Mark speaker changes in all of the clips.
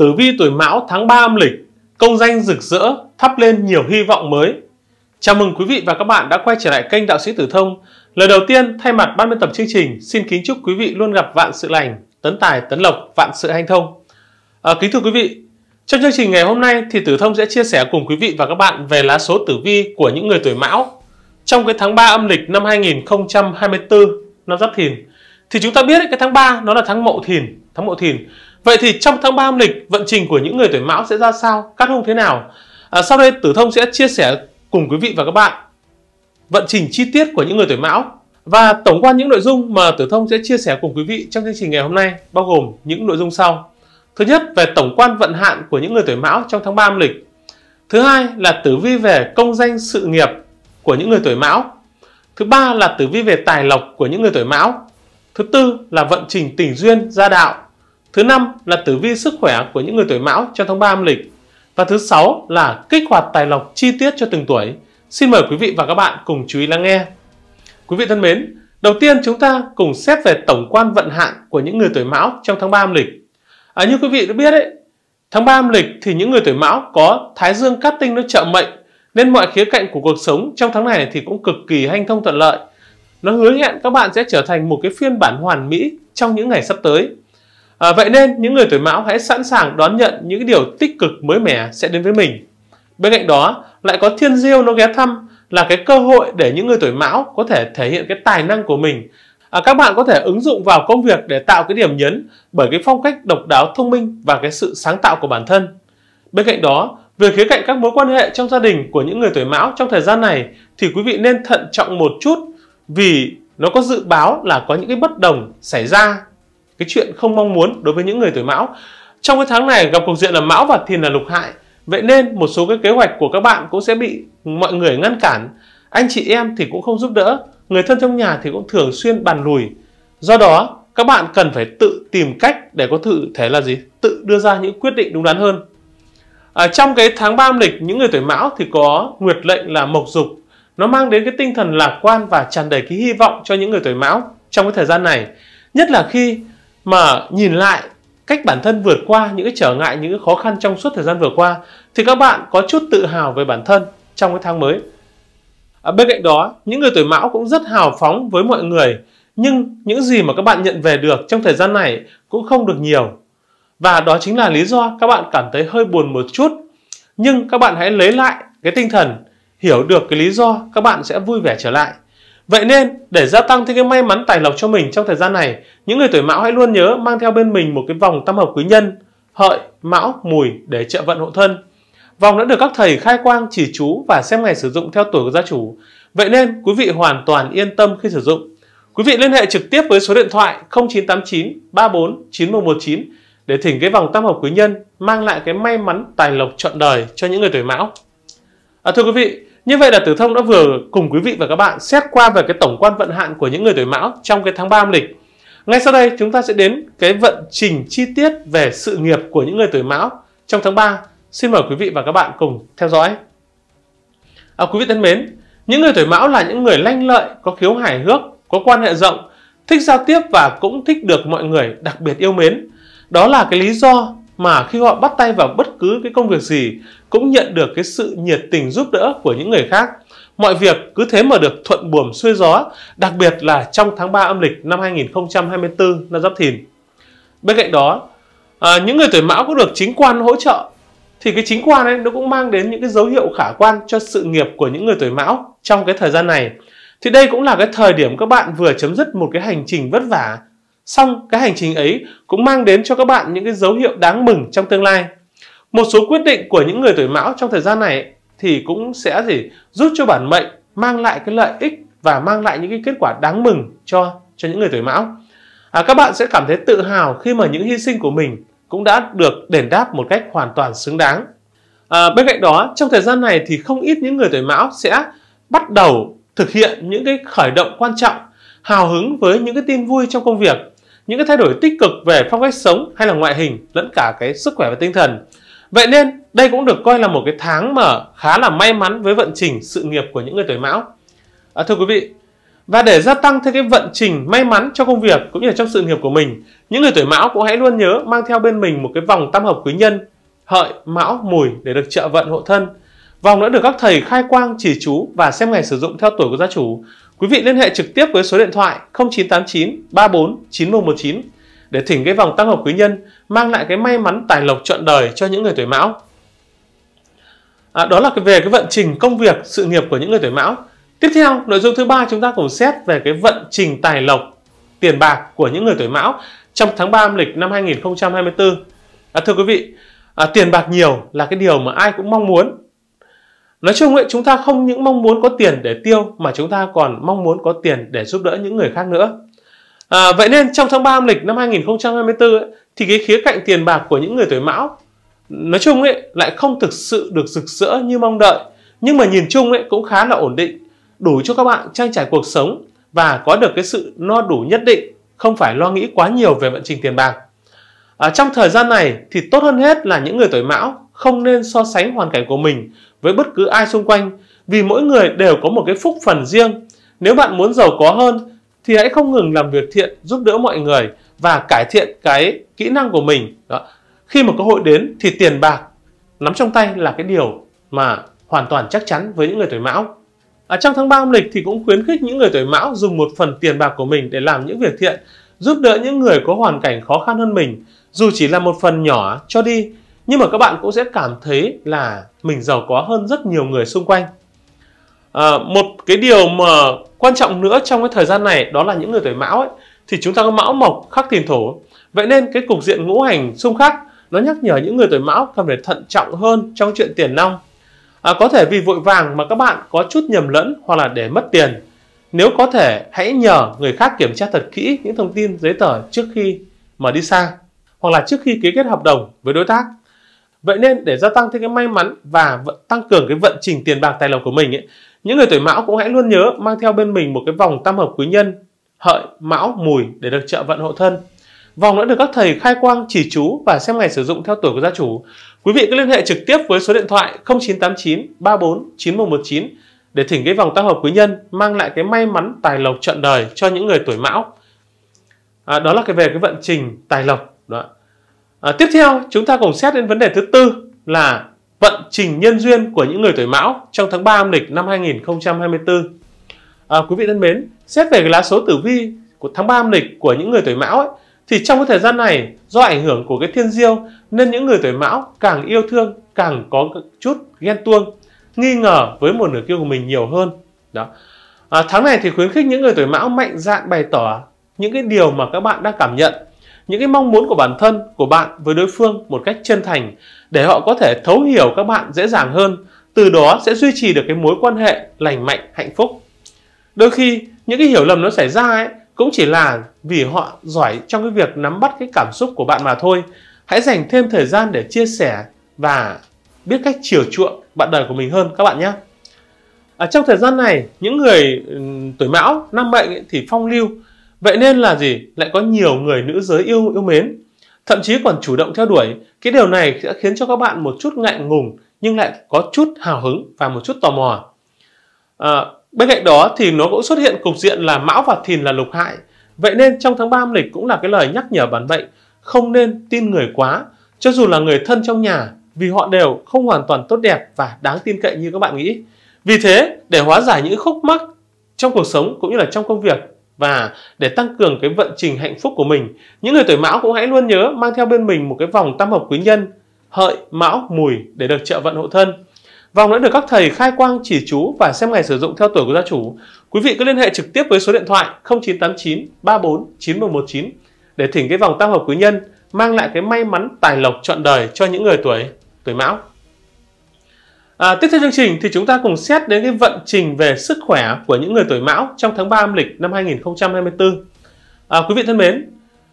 Speaker 1: Tử vi tuổi Mão tháng 3 âm lịch, công danh rực rỡ, thắp lên nhiều hy vọng mới. Chào mừng quý vị và các bạn đã quay trở lại kênh Đạo sĩ Tử Thông. Lời đầu tiên, thay mặt ban biên tập chương trình, xin kính chúc quý vị luôn gặp vạn sự lành, tấn tài, tấn lộc, vạn sự hanh thông. À, kính thưa quý vị, trong chương trình ngày hôm nay thì Tử Thông sẽ chia sẻ cùng quý vị và các bạn về lá số tử vi của những người tuổi Mão trong cái tháng 3 âm lịch năm 2024 năm Giáp Thìn. Thì chúng ta biết cái tháng 3 nó là tháng Mậu Thìn, tháng Mậu Thìn Vậy thì trong tháng 3 âm lịch, vận trình của những người tuổi mão sẽ ra sao, cát hung thế nào? À, sau đây Tử Thông sẽ chia sẻ cùng quý vị và các bạn vận trình chi tiết của những người tuổi mão và tổng quan những nội dung mà Tử Thông sẽ chia sẻ cùng quý vị trong chương trình ngày hôm nay bao gồm những nội dung sau. Thứ nhất về tổng quan vận hạn của những người tuổi mão trong tháng 3 âm lịch. Thứ hai là tử vi về công danh sự nghiệp của những người tuổi mão. Thứ ba là tử vi về tài lộc của những người tuổi mão. Thứ tư là vận trình tình duyên gia đạo Thứ năm là tử vi sức khỏe của những người tuổi mão trong tháng 3 âm lịch. Và thứ sáu là kích hoạt tài lộc chi tiết cho từng tuổi. Xin mời quý vị và các bạn cùng chú ý lắng nghe. Quý vị thân mến, đầu tiên chúng ta cùng xét về tổng quan vận hạn của những người tuổi mão trong tháng 3 âm lịch. À, như quý vị đã biết đấy, tháng 3 âm lịch thì những người tuổi mão có thái dương cát tinh nó trợ mệnh nên mọi khía cạnh của cuộc sống trong tháng này thì cũng cực kỳ hanh thông thuận lợi. Nó hứa hẹn các bạn sẽ trở thành một cái phiên bản hoàn mỹ trong những ngày sắp tới. À, vậy nên những người tuổi mão hãy sẵn sàng đón nhận những điều tích cực mới mẻ sẽ đến với mình. Bên cạnh đó, lại có thiên diêu nó ghé thăm là cái cơ hội để những người tuổi mão có thể thể hiện cái tài năng của mình. À, các bạn có thể ứng dụng vào công việc để tạo cái điểm nhấn bởi cái phong cách độc đáo thông minh và cái sự sáng tạo của bản thân. Bên cạnh đó, về khía cạnh các mối quan hệ trong gia đình của những người tuổi mão trong thời gian này thì quý vị nên thận trọng một chút vì nó có dự báo là có những cái bất đồng xảy ra cái chuyện không mong muốn đối với những người tuổi mão trong cái tháng này gặp cục diện là mão và thìn là lục hại vậy nên một số cái kế hoạch của các bạn cũng sẽ bị mọi người ngăn cản anh chị em thì cũng không giúp đỡ người thân trong nhà thì cũng thường xuyên bàn lùi do đó các bạn cần phải tự tìm cách để có thể là gì tự đưa ra những quyết định đúng đắn hơn à, trong cái tháng 3 âm lịch những người tuổi mão thì có nguyệt lệnh là mộc dục nó mang đến cái tinh thần lạc quan và tràn đầy cái hy vọng cho những người tuổi mão trong cái thời gian này nhất là khi mà nhìn lại cách bản thân vượt qua những cái trở ngại những cái khó khăn trong suốt thời gian vừa qua thì các bạn có chút tự hào về bản thân trong cái tháng mới à, bên cạnh đó những người tuổi mão cũng rất hào phóng với mọi người nhưng những gì mà các bạn nhận về được trong thời gian này cũng không được nhiều và đó chính là lý do các bạn cảm thấy hơi buồn một chút nhưng các bạn hãy lấy lại cái tinh thần hiểu được cái lý do các bạn sẽ vui vẻ trở lại Vậy nên, để gia tăng thêm cái may mắn tài lộc cho mình trong thời gian này, những người tuổi mão hãy luôn nhớ mang theo bên mình một cái vòng tam hợp quý nhân, hợi, mão, mùi để trợ vận hộ thân. Vòng đã được các thầy khai quang chỉ chú và xem ngày sử dụng theo tuổi của gia chủ. Vậy nên, quý vị hoàn toàn yên tâm khi sử dụng. Quý vị liên hệ trực tiếp với số điện thoại 0989 34 9119 để thỉnh cái vòng tam hợp quý nhân mang lại cái may mắn tài lộc trọn đời cho những người tuổi mão. À, thưa quý vị, như vậy là Tử Thông đã vừa cùng quý vị và các bạn xét qua về cái tổng quan vận hạn của những người tuổi Mão trong cái tháng 3 âm lịch. Ngay sau đây chúng ta sẽ đến cái vận trình chi tiết về sự nghiệp của những người tuổi Mão trong tháng 3. Xin mời quý vị và các bạn cùng theo dõi. À, quý vị thân mến, những người tuổi Mão là những người lanh lợi, có khiếu hài hước, có quan hệ rộng, thích giao tiếp và cũng thích được mọi người đặc biệt yêu mến. Đó là cái lý do mà khi họ bắt tay vào bất cứ cái công việc gì cũng nhận được cái sự nhiệt tình giúp đỡ của những người khác. Mọi việc cứ thế mà được thuận buồm xuôi gió, đặc biệt là trong tháng 3 âm lịch năm 2024 năm Giáp Thìn. Bên cạnh đó, à, những người tuổi Mão cũng được chính quan hỗ trợ thì cái chính quan ấy nó cũng mang đến những cái dấu hiệu khả quan cho sự nghiệp của những người tuổi Mão trong cái thời gian này. Thì đây cũng là cái thời điểm các bạn vừa chấm dứt một cái hành trình vất vả xong cái hành trình ấy cũng mang đến cho các bạn những cái dấu hiệu đáng mừng trong tương lai. Một số quyết định của những người tuổi mão trong thời gian này thì cũng sẽ gì giúp cho bản mệnh mang lại cái lợi ích và mang lại những cái kết quả đáng mừng cho cho những người tuổi mão. À, các bạn sẽ cảm thấy tự hào khi mà những hy sinh của mình cũng đã được đền đáp một cách hoàn toàn xứng đáng. À, bên cạnh đó, trong thời gian này thì không ít những người tuổi mão sẽ bắt đầu thực hiện những cái khởi động quan trọng, hào hứng với những cái tin vui trong công việc những cái thay đổi tích cực về phong cách sống hay là ngoại hình lẫn cả cái sức khỏe và tinh thần. Vậy nên đây cũng được coi là một cái tháng mà khá là may mắn với vận trình sự nghiệp của những người tuổi mão. À, thưa quý vị, và để gia tăng thêm cái vận trình may mắn cho công việc cũng như là trong sự nghiệp của mình, những người tuổi mão cũng hãy luôn nhớ mang theo bên mình một cái vòng tam hợp quý nhân, hợi, mão, mùi để được trợ vận hộ thân. Vòng đã được các thầy khai quang, chỉ chú và xem ngày sử dụng theo tuổi của gia chủ. Quý vị liên hệ trực tiếp với số điện thoại 0989 34 9119 để thỉnh cái vòng tăng hợp quý nhân mang lại cái may mắn tài lộc trọn đời cho những người tuổi mão. À, đó là về cái vận trình công việc, sự nghiệp của những người tuổi mão. Tiếp theo, nội dung thứ ba chúng ta cùng xét về cái vận trình tài lộc, tiền bạc của những người tuổi mão trong tháng 3 âm lịch năm 2024. À, thưa quý vị, à, tiền bạc nhiều là cái điều mà ai cũng mong muốn nói chung ấy chúng ta không những mong muốn có tiền để tiêu mà chúng ta còn mong muốn có tiền để giúp đỡ những người khác nữa à, vậy nên trong tháng 3 âm lịch năm 2024 ấy, thì cái khía cạnh tiền bạc của những người tuổi mão nói chung ấy lại không thực sự được rực rỡ như mong đợi nhưng mà nhìn chung ấy cũng khá là ổn định đủ cho các bạn trang trải cuộc sống và có được cái sự no đủ nhất định không phải lo nghĩ quá nhiều về vận trình tiền bạc à, trong thời gian này thì tốt hơn hết là những người tuổi mão không nên so sánh hoàn cảnh của mình với bất cứ ai xung quanh vì mỗi người đều có một cái phúc phần riêng. Nếu bạn muốn giàu có hơn thì hãy không ngừng làm việc thiện, giúp đỡ mọi người và cải thiện cái kỹ năng của mình. Đó. Khi mà cơ hội đến thì tiền bạc nắm trong tay là cái điều mà hoàn toàn chắc chắn với những người tuổi mão. ở trong tháng 3 âm lịch thì cũng khuyến khích những người tuổi mão dùng một phần tiền bạc của mình để làm những việc thiện, giúp đỡ những người có hoàn cảnh khó khăn hơn mình, dù chỉ là một phần nhỏ cho đi nhưng mà các bạn cũng sẽ cảm thấy là mình giàu có hơn rất nhiều người xung quanh à, một cái điều mà quan trọng nữa trong cái thời gian này đó là những người tuổi mão ấy thì chúng ta có mão mộc khắc tiền thổ vậy nên cái cục diện ngũ hành xung khắc nó nhắc nhở những người tuổi mão cần phải thận trọng hơn trong chuyện tiền nong à, có thể vì vội vàng mà các bạn có chút nhầm lẫn hoặc là để mất tiền nếu có thể hãy nhờ người khác kiểm tra thật kỹ những thông tin giấy tờ trước khi mà đi xa hoặc là trước khi ký kết hợp đồng với đối tác Vậy nên để gia tăng thêm cái may mắn và tăng cường cái vận trình tiền bạc tài lộc của mình ấy, những người tuổi mão cũng hãy luôn nhớ mang theo bên mình một cái vòng tam hợp quý nhân hợi mão mùi để được trợ vận hộ thân vòng đã được các thầy khai quang chỉ chú và xem ngày sử dụng theo tuổi của gia chủ quý vị cứ liên hệ trực tiếp với số điện thoại 0989 34 9119 để thỉnh cái vòng tam hợp quý nhân mang lại cái may mắn tài lộc trọn đời cho những người tuổi mão à, đó là cái về cái vận trình tài lộc đó À, tiếp theo, chúng ta cùng xét đến vấn đề thứ tư là vận trình nhân duyên của những người tuổi mão trong tháng 3 âm lịch năm 2024. À, quý vị thân mến, xét về cái lá số tử vi của tháng 3 âm lịch của những người tuổi mão ấy, thì trong cái thời gian này do ảnh hưởng của cái thiên diêu nên những người tuổi mão càng yêu thương, càng có chút ghen tuông, nghi ngờ với một nửa kia của mình nhiều hơn. Đó. À, tháng này thì khuyến khích những người tuổi mão mạnh dạn bày tỏ những cái điều mà các bạn đang cảm nhận những cái mong muốn của bản thân, của bạn với đối phương một cách chân thành để họ có thể thấu hiểu các bạn dễ dàng hơn, từ đó sẽ duy trì được cái mối quan hệ lành mạnh, hạnh phúc. Đôi khi những cái hiểu lầm nó xảy ra ấy cũng chỉ là vì họ giỏi trong cái việc nắm bắt cái cảm xúc của bạn mà thôi. Hãy dành thêm thời gian để chia sẻ và biết cách chiều chuộng bạn đời của mình hơn các bạn nhé. ở trong thời gian này, những người tuổi mão, năm mệnh thì phong lưu Vậy nên là gì? Lại có nhiều người nữ giới yêu yêu mến, thậm chí còn chủ động theo đuổi. Cái điều này sẽ khiến cho các bạn một chút ngại ngùng nhưng lại có chút hào hứng và một chút tò mò. À, bên cạnh đó thì nó cũng xuất hiện cục diện là Mão và Thìn là lục hại. Vậy nên trong tháng 3 âm lịch cũng là cái lời nhắc nhở bản mệnh không nên tin người quá, cho dù là người thân trong nhà vì họ đều không hoàn toàn tốt đẹp và đáng tin cậy như các bạn nghĩ. Vì thế, để hóa giải những khúc mắc trong cuộc sống cũng như là trong công việc và để tăng cường cái vận trình hạnh phúc của mình những người tuổi mão cũng hãy luôn nhớ mang theo bên mình một cái vòng tam hợp quý nhân hợi mão mùi để được trợ vận hộ thân vòng đã được các thầy khai quang chỉ chú và xem ngày sử dụng theo tuổi của gia chủ quý vị cứ liên hệ trực tiếp với số điện thoại 0989 34 9119 để thỉnh cái vòng tam hợp quý nhân mang lại cái may mắn tài lộc trọn đời cho những người tuổi tuổi mão À, tiếp theo chương trình thì chúng ta cùng xét đến cái vận trình về sức khỏe của những người tuổi Mão trong tháng 3 âm lịch năm 2024. À, quý vị thân mến,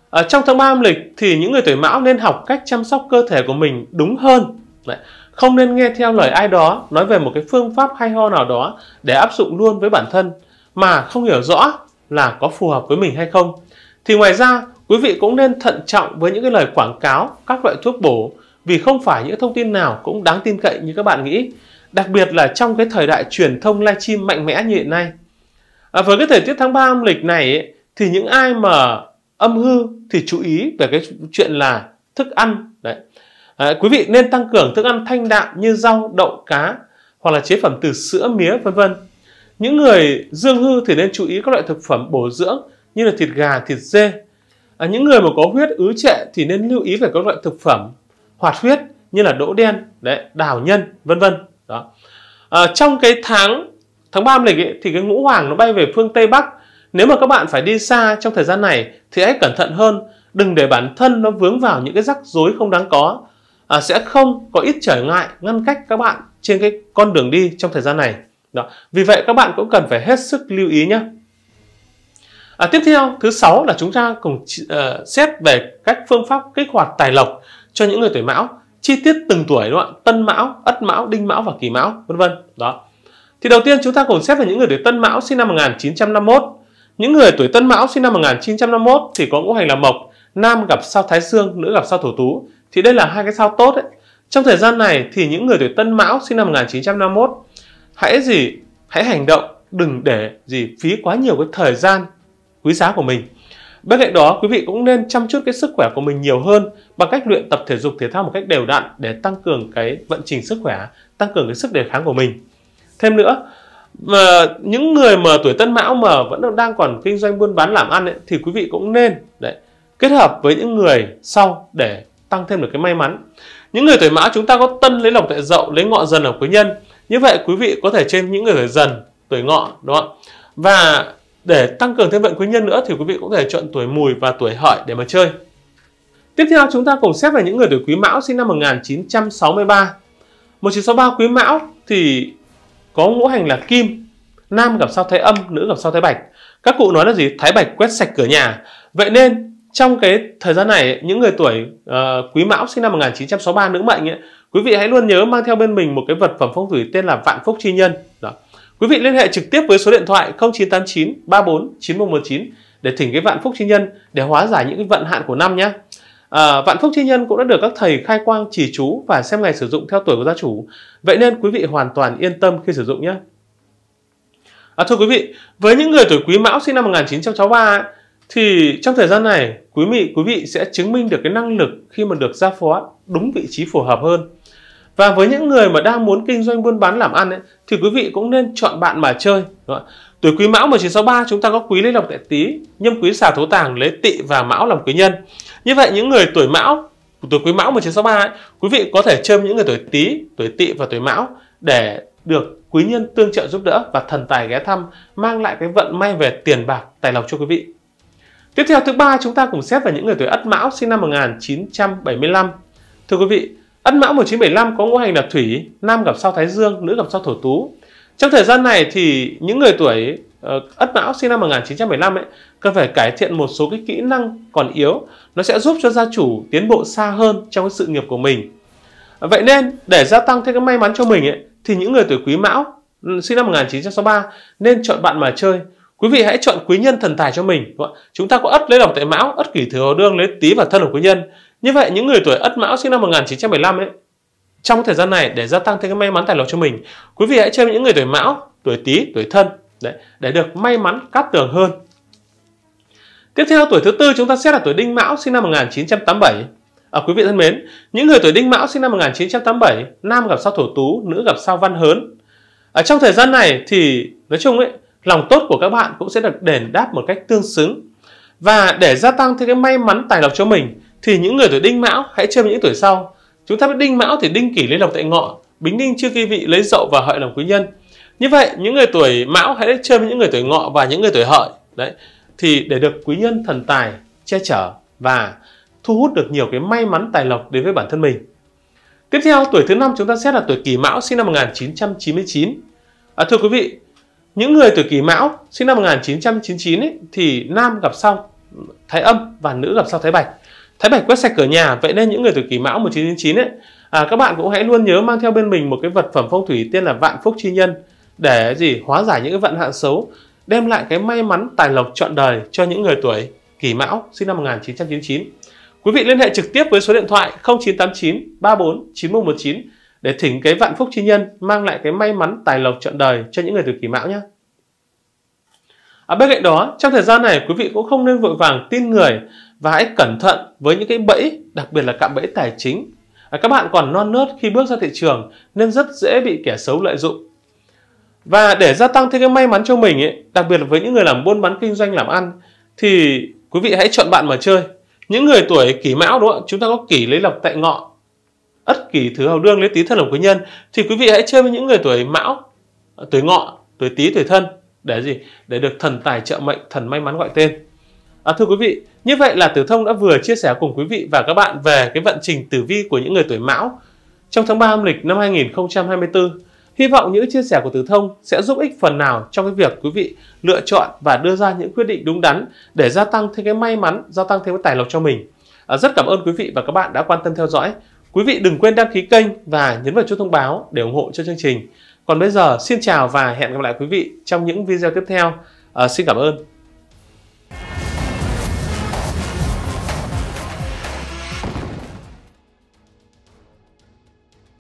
Speaker 1: à, trong tháng 3 âm lịch thì những người tuổi Mão nên học cách chăm sóc cơ thể của mình đúng hơn. Đấy. Không nên nghe theo lời ai đó nói về một cái phương pháp hay ho nào đó để áp dụng luôn với bản thân mà không hiểu rõ là có phù hợp với mình hay không. Thì ngoài ra, quý vị cũng nên thận trọng với những cái lời quảng cáo các loại thuốc bổ vì không phải những thông tin nào cũng đáng tin cậy như các bạn nghĩ, đặc biệt là trong cái thời đại truyền thông livestream mạnh mẽ như hiện nay. À, với cái thời tiết tháng 3 âm lịch này ấy, thì những ai mà âm hư thì chú ý về cái chuyện là thức ăn đấy. À, quý vị nên tăng cường thức ăn thanh đạm như rau, đậu, cá hoặc là chế phẩm từ sữa, mía vân vân. Những người dương hư thì nên chú ý các loại thực phẩm bổ dưỡng như là thịt gà, thịt dê. À, những người mà có huyết ứ trệ thì nên lưu ý về các loại thực phẩm hoạt huyết như là đỗ đen đấy đào nhân vân vân đó à, trong cái tháng tháng ba lịch ấy, thì cái ngũ hoàng nó bay về phương tây bắc nếu mà các bạn phải đi xa trong thời gian này thì hãy cẩn thận hơn đừng để bản thân nó vướng vào những cái rắc rối không đáng có à, sẽ không có ít trở ngại ngăn cách các bạn trên cái con đường đi trong thời gian này đó vì vậy các bạn cũng cần phải hết sức lưu ý nhé À, tiếp theo thứ sáu là chúng ta cùng uh, xét về cách phương pháp kích hoạt tài lộc cho những người tuổi mão chi tiết từng tuổi đúng không ạ tân mão ất mão đinh mão và kỷ mão vân vân đó thì đầu tiên chúng ta cùng xét về những người tuổi tân mão sinh năm 1951 những người tuổi tân mão sinh năm 1951 thì có ngũ hành là mộc nam gặp sao thái dương nữ gặp sao thổ tú thì đây là hai cái sao tốt đấy trong thời gian này thì những người tuổi tân mão sinh năm 1951 hãy gì hãy hành động đừng để gì phí quá nhiều cái thời gian quý giá của mình Bên cạnh đó, quý vị cũng nên chăm chút cái sức khỏe của mình nhiều hơn bằng cách luyện tập thể dục thể thao một cách đều đặn để tăng cường cái vận trình sức khỏe, tăng cường cái sức đề kháng của mình. Thêm nữa, mà những người mà tuổi Tân Mão mà vẫn đang còn kinh doanh buôn bán làm ăn ấy, thì quý vị cũng nên đấy, kết hợp với những người sau để tăng thêm được cái may mắn. Những người tuổi Mão chúng ta có Tân lấy lộc tại Dậu, lấy Ngọ dần ở quý nhân. Như vậy quý vị có thể trên những người tuổi dần, tuổi Ngọ đúng không? Và để tăng cường thêm vận quý nhân nữa thì quý vị cũng có thể chọn tuổi mùi và tuổi hợi để mà chơi. Tiếp theo chúng ta cùng xét về những người tuổi quý mão sinh năm 1963. 1963 quý mão thì có ngũ hành là kim, nam gặp sao thái âm, nữ gặp sao thái bạch. Các cụ nói là gì? Thái bạch quét sạch cửa nhà. Vậy nên trong cái thời gian này những người tuổi uh, quý mão sinh năm 1963 nữ mệnh ấy, quý vị hãy luôn nhớ mang theo bên mình một cái vật phẩm phong thủy tên là vạn phúc chi nhân Quý vị liên hệ trực tiếp với số điện thoại 0989 34 9119 để thỉnh cái vạn phúc chi nhân để hóa giải những cái vận hạn của năm nhé. À, vạn phúc chi nhân cũng đã được các thầy khai quang chỉ chú và xem ngày sử dụng theo tuổi của gia chủ. Vậy nên quý vị hoàn toàn yên tâm khi sử dụng nhé. À, thưa quý vị, với những người tuổi quý mão sinh năm 1963 thì trong thời gian này quý vị quý vị sẽ chứng minh được cái năng lực khi mà được gia phó đúng vị trí phù hợp hơn và với những người mà đang muốn kinh doanh buôn bán làm ăn ấy, thì quý vị cũng nên chọn bạn mà chơi đúng không? tuổi quý mão 1963 chúng ta có quý lấy lộc tại tý nhâm quý xà thố tàng lấy tỵ và mão làm quý nhân như vậy những người tuổi mão tuổi quý mão 1963 ấy, quý vị có thể chơi những người tuổi tý tuổi tỵ và tuổi mão để được quý nhân tương trợ giúp đỡ và thần tài ghé thăm mang lại cái vận may về tiền bạc tài lộc cho quý vị tiếp theo thứ ba chúng ta cùng xét về những người tuổi ất mão sinh năm 1975 thưa quý vị Ất Mão 1975 có ngũ hành là thủy, nam gặp sao Thái Dương, nữ gặp sao Thổ Tú. Trong thời gian này thì những người tuổi ờ, Ất Mão sinh năm 1975 ấy cần phải cải thiện một số cái kỹ năng còn yếu, nó sẽ giúp cho gia chủ tiến bộ xa hơn trong cái sự nghiệp của mình. Vậy nên để gia tăng thêm cái may mắn cho mình ấy thì những người tuổi Quý Mão ừ, sinh năm 1963 nên chọn bạn mà chơi. Quý vị hãy chọn quý nhân thần tài cho mình. Chúng ta có ất lấy lòng tại mão, ất kỷ thừa hầu đương lấy tý và thân của quý nhân. Như vậy những người tuổi Ất Mão sinh năm 1975 ấy, trong thời gian này để gia tăng thêm cái may mắn tài lộc cho mình, quý vị hãy chơi với những người tuổi Mão, tuổi Tý, tuổi Thân đấy, để được may mắn cát tường hơn. Tiếp theo tuổi thứ tư chúng ta xét là tuổi Đinh Mão sinh năm 1987. À, quý vị thân mến, những người tuổi Đinh Mão sinh năm 1987, nam gặp sao Thổ Tú, nữ gặp sao Văn Hớn. Ở trong thời gian này thì nói chung ấy, lòng tốt của các bạn cũng sẽ được đền đáp một cách tương xứng. Và để gia tăng thêm cái may mắn tài lộc cho mình thì những người tuổi đinh mão hãy chơi với những tuổi sau chúng ta biết đinh mão thì đinh kỷ lấy lòng tại ngọ bính đinh chưa kỳ vị lấy dậu và hợi làm quý nhân như vậy những người tuổi mão hãy chơi với những người tuổi ngọ và những người tuổi hợi đấy thì để được quý nhân thần tài che chở và thu hút được nhiều cái may mắn tài lộc đến với bản thân mình tiếp theo tuổi thứ năm chúng ta xét là tuổi kỷ mão sinh năm 1999 à, thưa quý vị những người tuổi kỷ mão sinh năm 1999 ấy, thì nam gặp sau thái âm và nữ gặp sau thái bạch Thái Bạch quét sạch cửa nhà, vậy nên những người tuổi Kỷ Mão 1999 ấy, à, các bạn cũng hãy luôn nhớ mang theo bên mình một cái vật phẩm phong thủy tên là vạn phúc chi nhân để gì hóa giải những cái vận hạn xấu, đem lại cái may mắn tài lộc trọn đời cho những người tuổi Kỷ Mão sinh năm 1999. Quý vị liên hệ trực tiếp với số điện thoại 0989 34 9119 để thỉnh cái vạn phúc chi nhân mang lại cái may mắn tài lộc trọn đời cho những người tuổi Kỷ Mão nhé. À, bên cạnh đó, trong thời gian này quý vị cũng không nên vội vàng tin người và hãy cẩn thận với những cái bẫy, đặc biệt là cạm bẫy tài chính. À, các bạn còn non nớt khi bước ra thị trường nên rất dễ bị kẻ xấu lợi dụng. Và để gia tăng thêm cái may mắn cho mình, ấy, đặc biệt là với những người làm buôn bán kinh doanh làm ăn, thì quý vị hãy chọn bạn mà chơi. Những người tuổi kỷ mão đúng không? Chúng ta có kỷ lấy lộc tại ngọ, ất kỷ thứ hầu đương lấy tí thân lộc quý nhân, thì quý vị hãy chơi với những người tuổi mão, tuổi ngọ, tuổi tí, tuổi thân để gì? Để được thần tài trợ mệnh, thần may mắn gọi tên. À, thưa quý vị, như vậy là Tử Thông đã vừa chia sẻ cùng quý vị và các bạn về cái vận trình tử vi của những người tuổi Mão trong tháng 3 âm lịch năm 2024. Hy vọng những chia sẻ của Tử Thông sẽ giúp ích phần nào trong cái việc quý vị lựa chọn và đưa ra những quyết định đúng đắn để gia tăng thêm cái may mắn, gia tăng thêm cái tài lộc cho mình. À, rất cảm ơn quý vị và các bạn đã quan tâm theo dõi. Quý vị đừng quên đăng ký kênh và nhấn vào chuông thông báo để ủng hộ cho chương trình. Còn bây giờ, xin chào và hẹn gặp lại quý vị trong những video tiếp theo. À, xin cảm ơn.